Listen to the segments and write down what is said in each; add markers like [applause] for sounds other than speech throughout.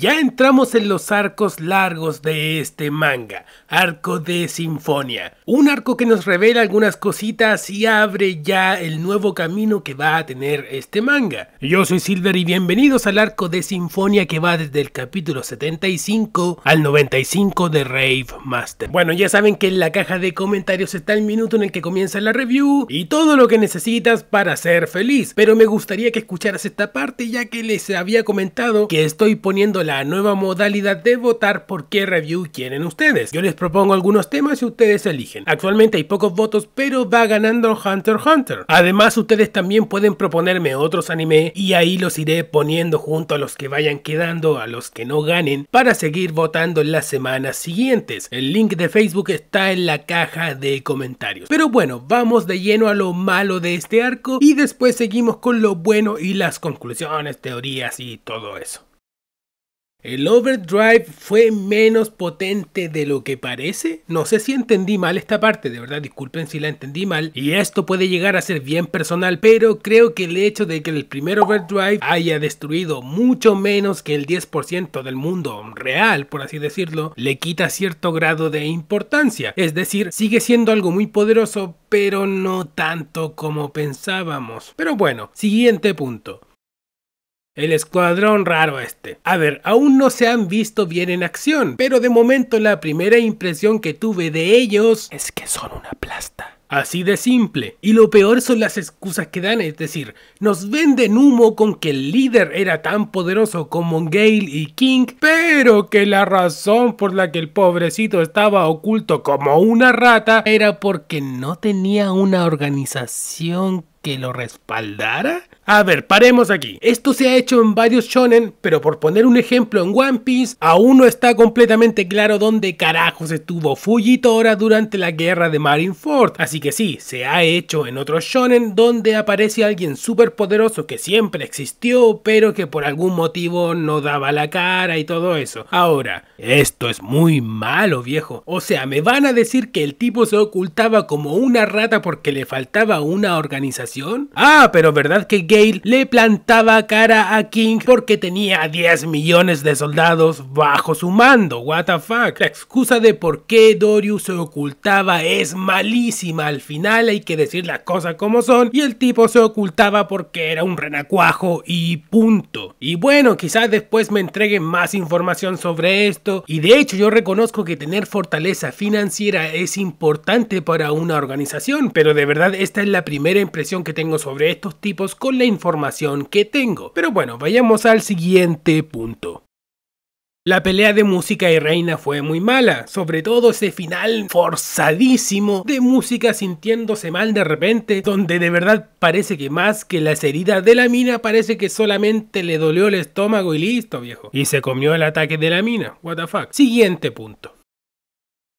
Ya entramos en los arcos largos de este manga, arco de Sinfonia, un arco que nos revela algunas cositas y abre ya el nuevo camino que va a tener este manga. Yo soy Silver y bienvenidos al arco de Sinfonia que va desde el capítulo 75 al 95 de Rave Master. Bueno, ya saben que en la caja de comentarios está el minuto en el que comienza la review y todo lo que necesitas para ser feliz, pero me gustaría que escucharas esta parte ya que les había comentado que estoy poniendo la nueva modalidad de votar por qué review quieren ustedes. Yo les propongo algunos temas y ustedes eligen. Actualmente hay pocos votos, pero va ganando Hunter x Hunter. Además, ustedes también pueden proponerme otros anime y ahí los iré poniendo junto a los que vayan quedando, a los que no ganen, para seguir votando en las semanas siguientes. El link de Facebook está en la caja de comentarios. Pero bueno, vamos de lleno a lo malo de este arco y después seguimos con lo bueno y las conclusiones, teorías y todo eso. El overdrive fue menos potente de lo que parece. No sé si entendí mal esta parte, de verdad disculpen si la entendí mal. Y esto puede llegar a ser bien personal, pero creo que el hecho de que el primer overdrive haya destruido mucho menos que el 10% del mundo real, por así decirlo, le quita cierto grado de importancia. Es decir, sigue siendo algo muy poderoso, pero no tanto como pensábamos. Pero bueno, siguiente punto. El escuadrón raro este. A ver, aún no se han visto bien en acción, pero de momento la primera impresión que tuve de ellos es que son una plasta. Así de simple. Y lo peor son las excusas que dan, es decir, nos venden humo con que el líder era tan poderoso como Gale y King, pero que la razón por la que el pobrecito estaba oculto como una rata era porque no tenía una organización que lo respaldara? A ver, paremos aquí. Esto se ha hecho en varios shonen, pero por poner un ejemplo en One Piece, aún no está completamente claro dónde carajos estuvo Fujitora durante la guerra de Marineford. Así que sí, se ha hecho en otros shonen donde aparece alguien poderoso que siempre existió, pero que por algún motivo no daba la cara y todo eso. Ahora, esto es muy malo, viejo. O sea, me van a decir que el tipo se ocultaba como una rata porque le faltaba una organización Ah, pero ¿verdad que Gale le plantaba cara a King porque tenía 10 millones de soldados bajo su mando? What the fuck? La excusa de por qué Dorius se ocultaba es malísima. Al final hay que decir las cosas como son y el tipo se ocultaba porque era un renacuajo y punto. Y bueno, quizás después me entreguen más información sobre esto y de hecho yo reconozco que tener fortaleza financiera es importante para una organización, pero de verdad esta es la primera impresión que tengo sobre estos tipos con la información que tengo. Pero bueno, vayamos al siguiente punto. La pelea de música y reina fue muy mala, sobre todo ese final forzadísimo de música sintiéndose mal de repente, donde de verdad parece que más que las heridas de la mina parece que solamente le dolió el estómago y listo viejo. Y se comió el ataque de la mina, what the fuck. Siguiente punto.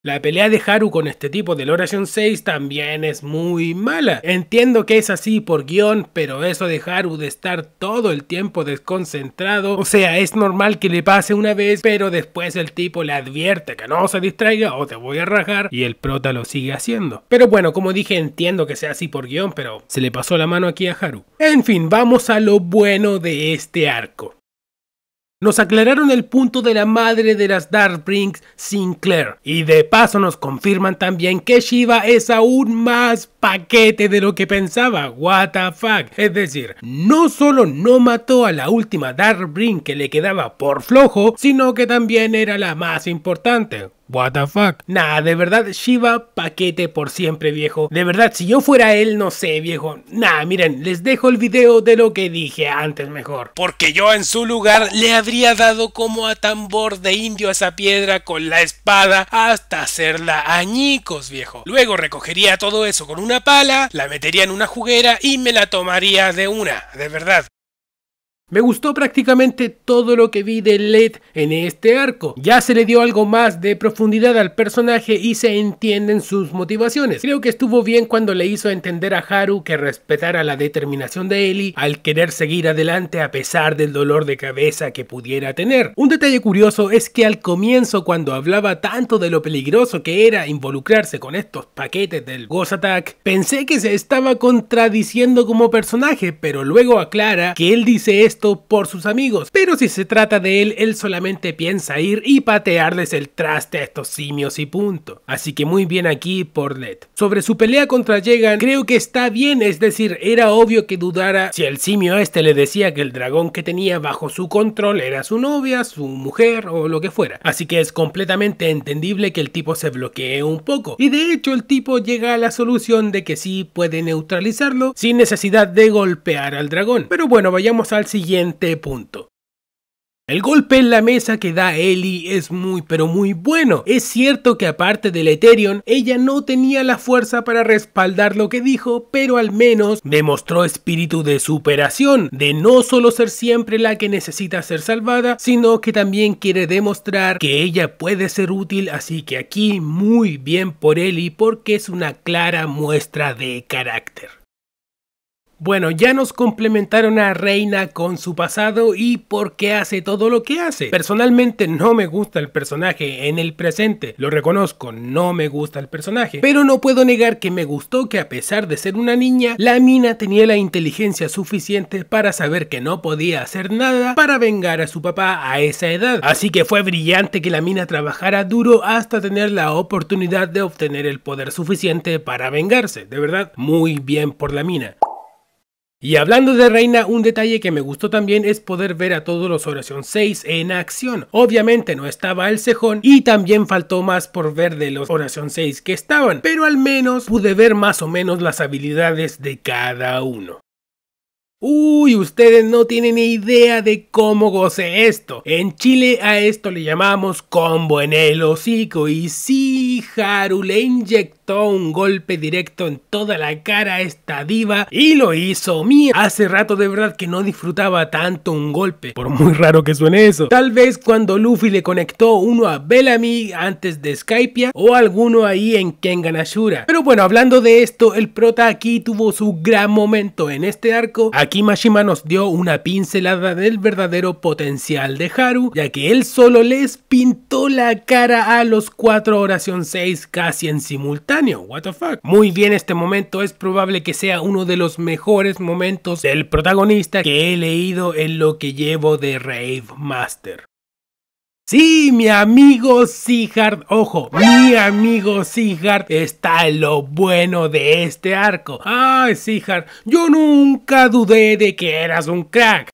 La pelea de Haru con este tipo del Oración 6 también es muy mala. Entiendo que es así por guión, pero eso de Haru de estar todo el tiempo desconcentrado, o sea, es normal que le pase una vez, pero después el tipo le advierte que no se distraiga o te voy a rajar y el prota lo sigue haciendo. Pero bueno, como dije, entiendo que sea así por guión, pero se le pasó la mano aquí a Haru. En fin, vamos a lo bueno de este arco. Nos aclararon el punto de la madre de las Darkbrings, Sinclair. Y de paso nos confirman también que Shiva es aún más paquete de lo que pensaba. What Es decir, no solo no mató a la última Ring que le quedaba por flojo, sino que también era la más importante. What the fuck. Nah, de verdad, Shiva paquete por siempre, viejo. De verdad, si yo fuera él, no sé, viejo. Nah, miren, les dejo el video de lo que dije antes mejor. Porque yo en su lugar le habría dado como a tambor de indio a esa piedra con la espada hasta hacerla añicos, viejo. Luego recogería todo eso con una pala, la metería en una juguera y me la tomaría de una, de verdad. Me gustó prácticamente todo lo que vi de Led en este arco. Ya se le dio algo más de profundidad al personaje y se entienden sus motivaciones. Creo que estuvo bien cuando le hizo entender a Haru que respetara la determinación de Ellie al querer seguir adelante a pesar del dolor de cabeza que pudiera tener. Un detalle curioso es que al comienzo cuando hablaba tanto de lo peligroso que era involucrarse con estos paquetes del Ghost Attack, pensé que se estaba contradiciendo como personaje, pero luego aclara que él dice esto por sus amigos, pero si se trata de él, él solamente piensa ir y patearles el traste a estos simios y punto. Así que muy bien aquí por Let. Sobre su pelea contra Yegan, creo que está bien, es decir, era obvio que dudara si el simio este le decía que el dragón que tenía bajo su control era su novia, su mujer o lo que fuera. Así que es completamente entendible que el tipo se bloquee un poco. Y de hecho el tipo llega a la solución de que sí puede neutralizarlo sin necesidad de golpear al dragón. Pero bueno, vayamos al siguiente punto. El golpe en la mesa que da Ellie es muy pero muy bueno. Es cierto que aparte del Ethereum, ella no tenía la fuerza para respaldar lo que dijo, pero al menos demostró espíritu de superación, de no solo ser siempre la que necesita ser salvada, sino que también quiere demostrar que ella puede ser útil, así que aquí muy bien por Ellie porque es una clara muestra de carácter. Bueno, ya nos complementaron a Reina con su pasado y por qué hace todo lo que hace. Personalmente no me gusta el personaje en el presente, lo reconozco, no me gusta el personaje, pero no puedo negar que me gustó que a pesar de ser una niña, la mina tenía la inteligencia suficiente para saber que no podía hacer nada para vengar a su papá a esa edad. Así que fue brillante que la mina trabajara duro hasta tener la oportunidad de obtener el poder suficiente para vengarse. De verdad, muy bien por la mina. Y hablando de Reina, un detalle que me gustó también es poder ver a todos los Oración 6 en acción. Obviamente no estaba el cejón y también faltó más por ver de los Oración 6 que estaban, pero al menos pude ver más o menos las habilidades de cada uno. Uy, ustedes no tienen ni idea de cómo goce esto. En Chile a esto le llamamos combo en el hocico y sí, Haru le inyectó un golpe directo en toda la cara a esta diva y lo hizo mía. Hace rato de verdad que no disfrutaba tanto un golpe, por muy raro que suene eso. Tal vez cuando Luffy le conectó uno a Bellamy antes de Skypiea o alguno ahí en Kengan Ashura. Pero bueno, hablando de esto, el prota aquí tuvo su gran momento en este arco. Aquí Mashima nos dio una pincelada del verdadero potencial de Haru, ya que él solo les pintó la cara a los cuatro oración 6 casi en simultáneo fuck. Muy bien este momento, es probable que sea uno de los mejores momentos del protagonista que he leído en lo que llevo de Rave Master. Sí, mi amigo Sigard, ojo, mi amigo Sigard está en lo bueno de este arco. Ay, Sigard, yo nunca dudé de que eras un crack.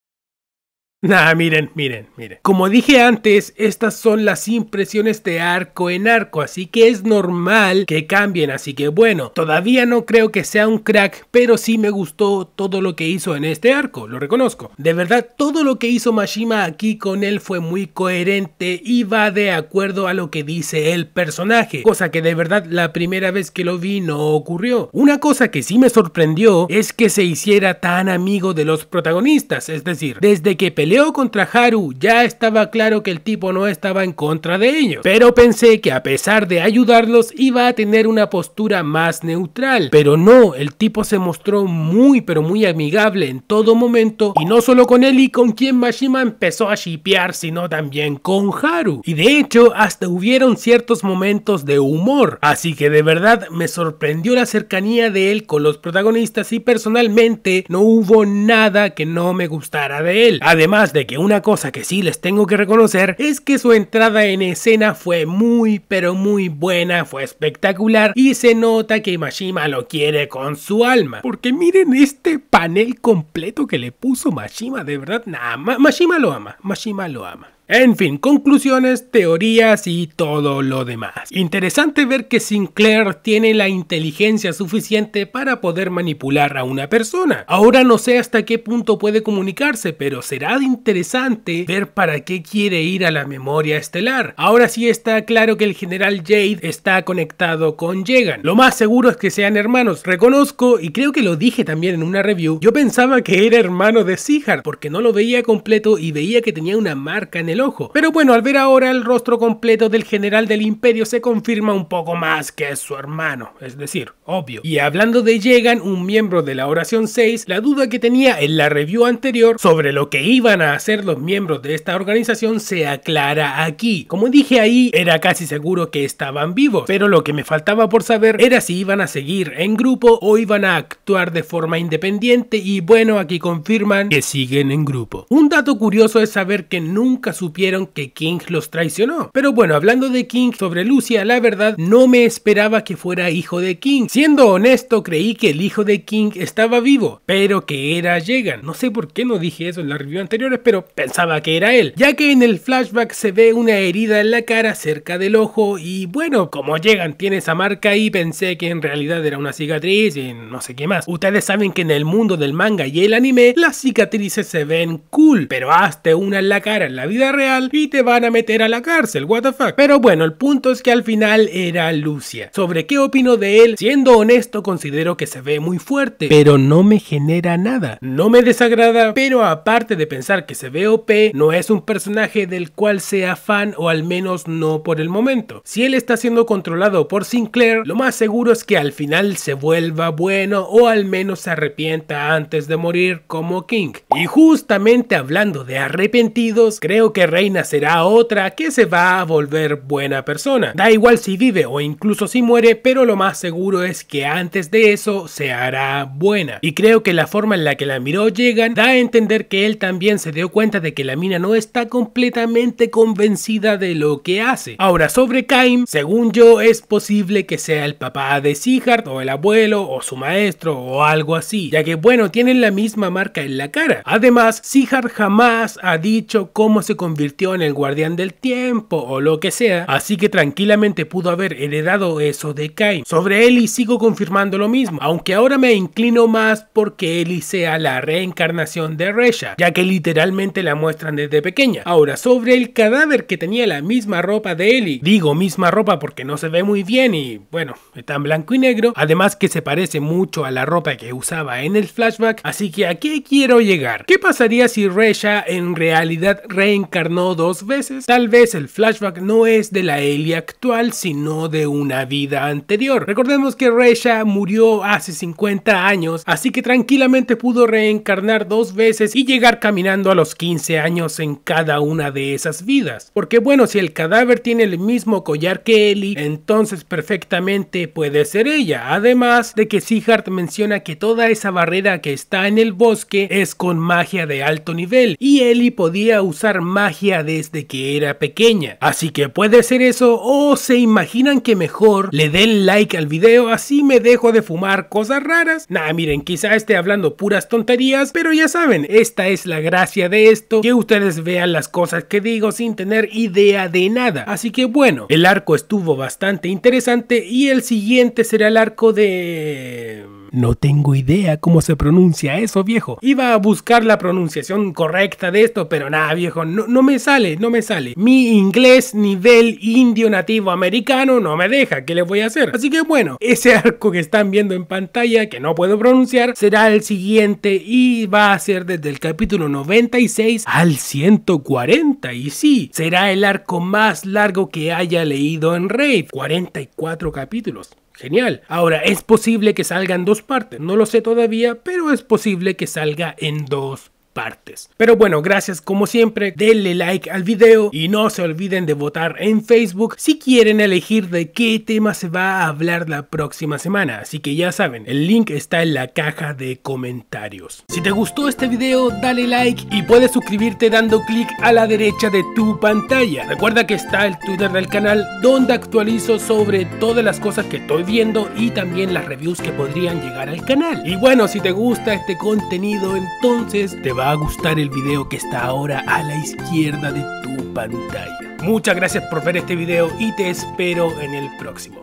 Nah, miren, miren, miren. Como dije antes, estas son las impresiones de arco en arco, así que es normal que cambien, así que bueno, todavía no creo que sea un crack, pero sí me gustó todo lo que hizo en este arco, lo reconozco. De verdad, todo lo que hizo Mashima aquí con él fue muy coherente y va de acuerdo a lo que dice el personaje, cosa que de verdad la primera vez que lo vi no ocurrió. Una cosa que sí me sorprendió es que se hiciera tan amigo de los protagonistas, es decir, desde que peleó contra Haru, ya estaba claro que el tipo no estaba en contra de ellos, pero pensé que a pesar de ayudarlos iba a tener una postura más neutral, pero no, el tipo se mostró muy pero muy amigable en todo momento y no solo con él y con quien Mashima empezó a shipear sino también con Haru y de hecho hasta hubieron ciertos momentos de humor, así que de verdad me sorprendió la cercanía de él con los protagonistas y personalmente no hubo nada que no me gustara de él, además más de que una cosa que sí les tengo que reconocer es que su entrada en escena fue muy pero muy buena, fue espectacular y se nota que Mashima lo quiere con su alma. Porque miren este panel completo que le puso Mashima, de verdad, nada, Mashima lo ama, Mashima lo ama. En fin, conclusiones, teorías y todo lo demás. Interesante ver que Sinclair tiene la inteligencia suficiente para poder manipular a una persona. Ahora no sé hasta qué punto puede comunicarse, pero será interesante ver para qué quiere ir a la memoria estelar. Ahora sí está claro que el general Jade está conectado con Jegan. Lo más seguro es que sean hermanos. Reconozco, y creo que lo dije también en una review, yo pensaba que era hermano de Sihar porque no lo veía completo y veía que tenía una marca en el ojo. Pero bueno, al ver ahora el rostro completo del general del imperio se confirma un poco más que es su hermano, es decir, obvio. Y hablando de Llegan, un miembro de la oración 6, la duda que tenía en la review anterior sobre lo que iban a hacer los miembros de esta organización se aclara aquí. Como dije ahí, era casi seguro que estaban vivos, pero lo que me faltaba por saber era si iban a seguir en grupo o iban a actuar de forma independiente y bueno, aquí confirman que siguen en grupo. Un dato curioso es saber que nunca su supieron que King los traicionó. Pero bueno, hablando de King sobre Lucia, la verdad no me esperaba que fuera hijo de King. Siendo honesto, creí que el hijo de King estaba vivo, pero que era Llegan. No sé por qué no dije eso en la review anteriores, pero pensaba que era él, ya que en el flashback se ve una herida en la cara cerca del ojo y bueno, como Llegan tiene esa marca ahí, pensé que en realidad era una cicatriz y no sé qué más. Ustedes saben que en el mundo del manga y el anime, las cicatrices se ven cool, pero hasta una en la cara en la vida real y te van a meter a la cárcel, what the fuck. Pero bueno, el punto es que al final era Lucia. Sobre qué opino de él, siendo honesto considero que se ve muy fuerte, pero no me genera nada. No me desagrada, pero aparte de pensar que se ve OP, no es un personaje del cual sea fan o al menos no por el momento. Si él está siendo controlado por Sinclair, lo más seguro es que al final se vuelva bueno o al menos se arrepienta antes de morir como King. Y justamente hablando de arrepentidos, creo que reina será otra que se va a volver buena persona. Da igual si vive o incluso si muere, pero lo más seguro es que antes de eso se hará buena. Y creo que la forma en la que la miró Llegan da a entender que él también se dio cuenta de que la mina no está completamente convencida de lo que hace. Ahora sobre Kaim, según yo es posible que sea el papá de Sihard o el abuelo o su maestro o algo así, ya que bueno, tienen la misma marca en la cara. Además, Sihard jamás ha dicho cómo se convirtió convirtió en el guardián del tiempo o lo que sea, así que tranquilamente pudo haber heredado eso de Cain. Sobre Eli sigo confirmando lo mismo, aunque ahora me inclino más porque Eli sea la reencarnación de Resha, ya que literalmente la muestran desde pequeña. Ahora, sobre el cadáver que tenía la misma ropa de Eli, digo misma ropa porque no se ve muy bien y bueno, está en blanco y negro, además que se parece mucho a la ropa que usaba en el flashback, así que a qué quiero llegar. ¿Qué pasaría si Resha en realidad reencarna? dos veces, tal vez el flashback no es de la Ellie actual, sino de una vida anterior. Recordemos que Resha murió hace 50 años, así que tranquilamente pudo reencarnar dos veces y llegar caminando a los 15 años en cada una de esas vidas. Porque bueno, si el cadáver tiene el mismo collar que Ellie, entonces perfectamente puede ser ella. Además de que Seahart menciona que toda esa barrera que está en el bosque es con magia de alto nivel y Ellie podía usar más desde que era pequeña. Así que puede ser eso o se imaginan que mejor le den like al video así me dejo de fumar cosas raras. nada miren, quizá esté hablando puras tonterías, pero ya saben, esta es la gracia de esto, que ustedes vean las cosas que digo sin tener idea de nada. Así que bueno, el arco estuvo bastante interesante y el siguiente será el arco de... No tengo idea cómo se pronuncia eso, viejo. Iba a buscar la pronunciación correcta de esto, pero nada, viejo, no, me sale, no me sale. Mi inglés nivel indio nativo americano no me deja, ¿qué le voy a hacer? Así que bueno, ese [laughs] arco que están viendo en pantalla, que no puedo pronunciar, será el siguiente y va a ser desde el capítulo 96 al 140. Y sí, será el arco más largo que haya leído en Rave, 44 capítulos genial. Ahora, es posible que salga en dos partes. No lo sé todavía, pero es posible que salga en dos partes. Pero bueno, gracias como siempre, denle like al video y no se olviden de votar en Facebook si quieren elegir de qué tema se va a hablar la próxima semana. Así que ya saben, el link está en la caja de comentarios. Si te gustó este video, dale like y puedes suscribirte dando clic a la derecha de tu pantalla. Recuerda que está el Twitter del canal donde actualizo sobre todas las cosas que estoy viendo y también las reviews que podrían llegar al canal. Y bueno, si te gusta este contenido, entonces te va a gustar el video que está ahora a la izquierda de tu pantalla. Muchas gracias por ver este video y te espero en el próximo.